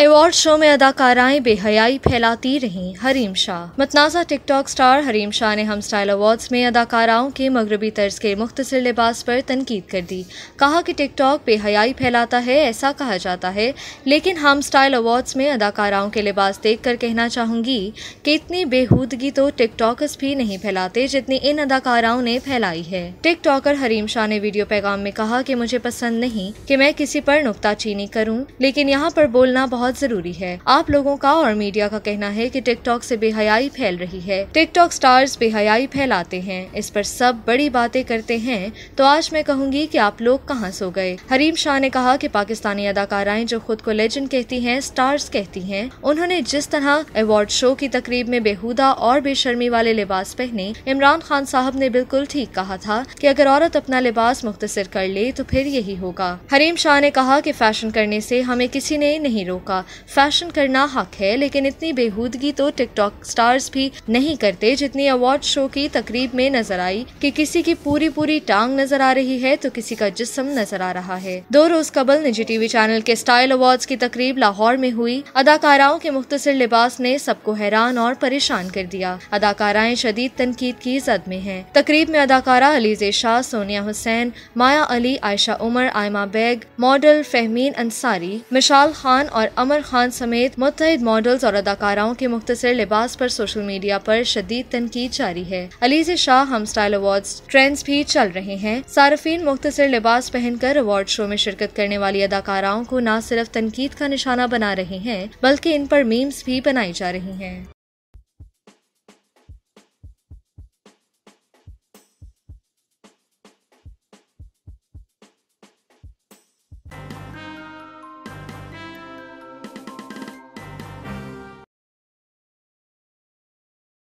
award show में अदाकाराएं बेहयाई फैलाती रहीं हरीम शाह मतनाजा टिकटॉक स्टार हरीम शाह ने हम स्टाइल अवार्ड में अदाकाराओं के मगरबी तर्ज के मुख्तर लिबास पर तनकीद कर दी कहा कि टिकटॉक बेहयाई फैलाता है ऐसा कहा जाता है लेकिन हम स्टाइल अवार्ड में अदाकाराओं के लिबास देख कर कहना चाहूँगी कि इतनी बेहूदगी तो टिकटॉकर्स भी नहीं फैलाते जितनी इन अदाकाराओं ने फैलाई है टिकटॉकर हरीम शाह ने वीडियो पैगाम में कहा कि मुझे पसंद नहीं कि मैं किसी पर नुकताचीनी करूं लेकिन यहाँ पर बोलना बहुत बहुत जरूरी है आप लोगों का और मीडिया का कहना है कि टिकटॉक से बेहयाई फैल रही है टिकटॉक स्टार्स बेहयाई फैलाते हैं इस पर सब बड़ी बातें करते हैं तो आज मैं कहूँगी की आप लोग कहाँ सो गए हरीम शाह ने कहा की पाकिस्तानी अदाकाराएं जो खुद को लेजेंड कहती है स्टार्स कहती है उन्होंने जिस तरह अवार्ड शो की तकरीब में बेहूदा और बेशर्मी वाले लिबास पहने इमरान खान साहब ने बिल्कुल ठीक कहा था कि अगर औरत अपना लिबास मुख्तसर कर ले तो फिर यही होगा हरीम शाह ने कहा कि फैशन करने से हमें किसी ने नहीं रोका का फैशन करना हक है लेकिन इतनी बेहूदगी तो टिकटॉक स्टार्स भी नहीं करते जितनी अवार्ड शो की तकरीब में नजर आई कि किसी की पूरी पूरी टांग नजर आ रही है तो किसी का जिस्म नजर आ रहा है दो रोज कबल निजी टीवी चैनल के स्टाइल अवार्ड की तकरीब लाहौर में हुई अदाकाराओं के मुख्तर लिबास ने सबको हैरान और परेशान कर दिया अदाकाराएं शदीद तनकीद की जद में है तकरीब में अदाकारा अलीजे शाह सोनिया हुसैन माया अली आयशा उमर आयमा बेग मॉडल फहमीन अंसारी मिशाल खान और आमर खान समेत मुतहद मॉडल्स और अदाकाराओं के मुख्तर लिबास पर सोशल मीडिया पर शदीद तनकीद जारी है अलीज शाह हम स्टाइल अवार्ड ट्रेंड्स भी चल रहे हैं सार्फिन मुख्तर लिबास पहनकर अवार्ड शो में शिरकत करने वाली अदाकाराओं को न सिर्फ तनकीद का निशाना बना रहे हैं बल्कि इन पर मीम्स भी बनाई जा रही हैं